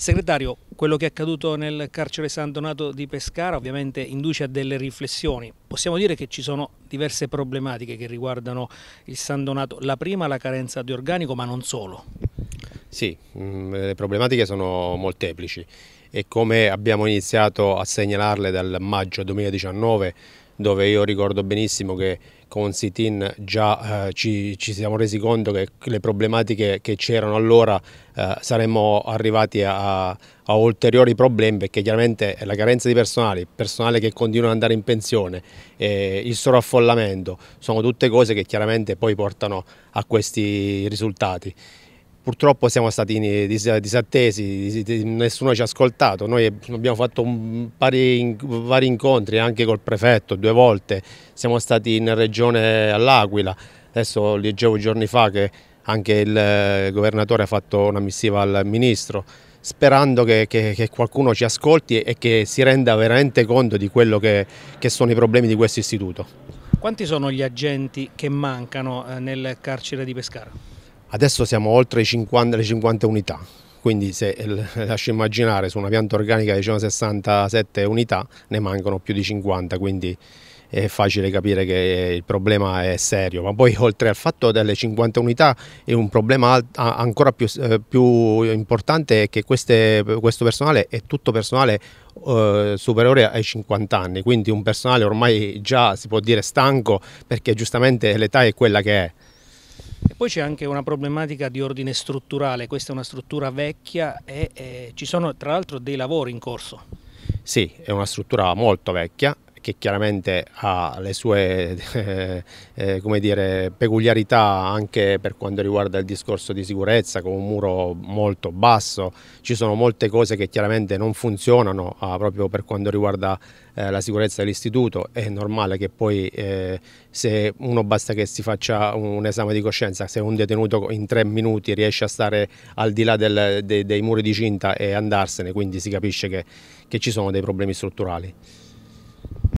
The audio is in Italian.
Segretario, quello che è accaduto nel carcere San Donato di Pescara ovviamente induce a delle riflessioni. Possiamo dire che ci sono diverse problematiche che riguardano il San Donato. La prima la carenza di organico, ma non solo. Sì, mm, le problematiche sono molteplici e come abbiamo iniziato a segnalarle dal maggio 2019 dove io ricordo benissimo che con Sitin già eh, ci, ci, siamo resi conto che le problematiche che c'erano allora eh, saremmo arrivati a, a, ulteriori problemi perché chiaramente la carenza di personale, personale che continua ad andare in pensione, eh, il sovraffollamento, sono tutte cose che chiaramente poi portano a questi risultati purtroppo siamo stati eh, disattesi, nessuno ci ha ascoltato, noi abbiamo fatto vari, vari incontri anche col prefetto due volte, siamo stati in regione all'Aquila, adesso leggevo giorni fa che anche il eh, governatore ha fatto una missiva al ministro, sperando che, che, che, qualcuno ci ascolti e che si renda veramente conto di quello che, che sono i problemi di questo istituto. Quanti sono gli agenti che mancano eh, nel carcere di Pescara? Adesso siamo oltre 50, le 50 unità, quindi se eh, lascio immaginare su una pianta organica di 67 diciamo unità ne mancano più di 50, quindi è facile capire che eh, il problema è serio, ma poi oltre al fatto delle 50 unità è un problema ancora più, eh, più importante è che queste, questo personale è tutto personale eh, superiore ai 50 anni, quindi un personale ormai già si può dire stanco perché giustamente l'età è quella che è. Poi c'è anche una problematica di ordine strutturale, questa è una struttura vecchia e eh, ci sono tra l'altro dei lavori in corso. Sì, è una struttura molto vecchia che chiaramente ha le sue eh, eh, come dire, peculiarità anche per quanto riguarda il discorso di sicurezza, con un muro molto basso, ci sono molte cose che chiaramente non funzionano ah, proprio per quanto riguarda eh, la sicurezza dell'istituto, è normale che poi eh, se uno basta che si faccia un esame di coscienza, se un detenuto in tre minuti riesce a stare al di là del, de, dei muri di cinta e andarsene, quindi si capisce che, che ci sono dei problemi strutturali.